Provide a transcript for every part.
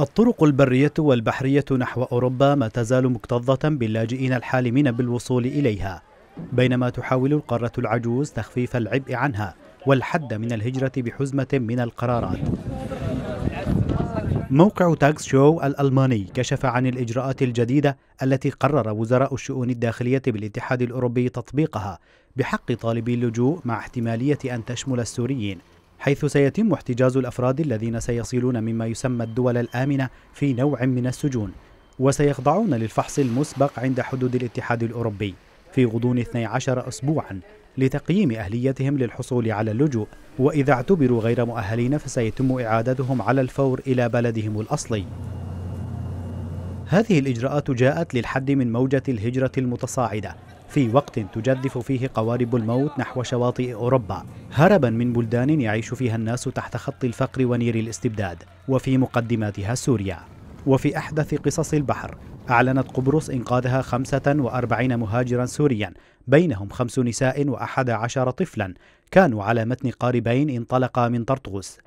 الطرق البرية والبحرية نحو أوروبا ما تزال مكتظة باللاجئين الحالمين بالوصول إليها بينما تحاول القارة العجوز تخفيف العبء عنها والحد من الهجرة بحزمة من القرارات موقع تاكس شو الألماني كشف عن الإجراءات الجديدة التي قرر وزراء الشؤون الداخلية بالاتحاد الأوروبي تطبيقها بحق طالبي اللجوء مع احتمالية أن تشمل السوريين حيث سيتم احتجاز الأفراد الذين سيصلون مما يسمى الدول الآمنة في نوع من السجون وسيخضعون للفحص المسبق عند حدود الاتحاد الأوروبي في غضون 12 أسبوعا لتقييم أهليتهم للحصول على اللجوء وإذا اعتبروا غير مؤهلين فسيتم إعادتهم على الفور إلى بلدهم الأصلي هذه الإجراءات جاءت للحد من موجة الهجرة المتصاعدة في وقت تجدف فيه قوارب الموت نحو شواطئ أوروبا هربا من بلدان يعيش فيها الناس تحت خط الفقر ونير الاستبداد وفي مقدماتها سوريا وفي أحدث قصص البحر أعلنت قبرص إنقاذها 45 مهاجرا سوريا بينهم خمس نساء وأحد عشر طفلا كانوا على متن قاربين انطلقا من طرطوس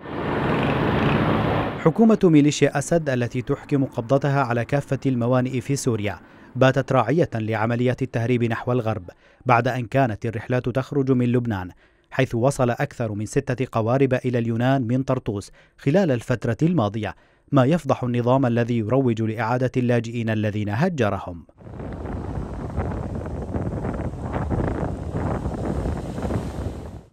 حكومة ميليشيا أسد التي تحكم قبضتها على كافة الموانئ في سوريا باتت راعية لعمليات التهريب نحو الغرب بعد أن كانت الرحلات تخرج من لبنان حيث وصل أكثر من ستة قوارب إلى اليونان من طرطوس خلال الفترة الماضية ما يفضح النظام الذي يروج لإعادة اللاجئين الذين هجرهم